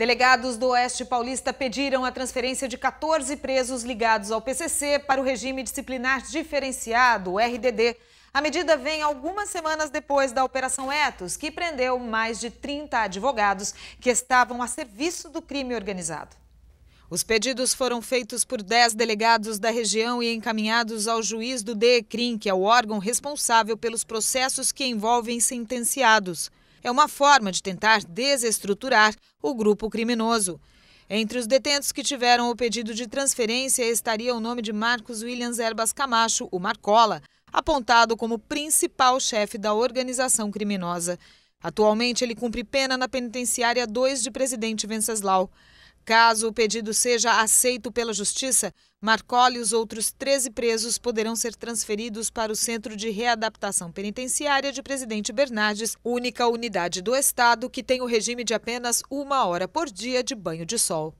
Delegados do Oeste Paulista pediram a transferência de 14 presos ligados ao PCC para o regime disciplinar diferenciado, RDD. A medida vem algumas semanas depois da Operação Etos, que prendeu mais de 30 advogados que estavam a serviço do crime organizado. Os pedidos foram feitos por 10 delegados da região e encaminhados ao juiz do DECRIM, que é o órgão responsável pelos processos que envolvem sentenciados é uma forma de tentar desestruturar o grupo criminoso. Entre os detentos que tiveram o pedido de transferência estaria o nome de Marcos Williams Erbas Camacho, o Marcola, apontado como principal chefe da organização criminosa. Atualmente, ele cumpre pena na penitenciária 2 de Presidente Venceslau. Caso o pedido seja aceito pela Justiça, Marcoli e os outros 13 presos poderão ser transferidos para o Centro de Readaptação Penitenciária de Presidente Bernardes, única unidade do Estado que tem o regime de apenas uma hora por dia de banho de sol.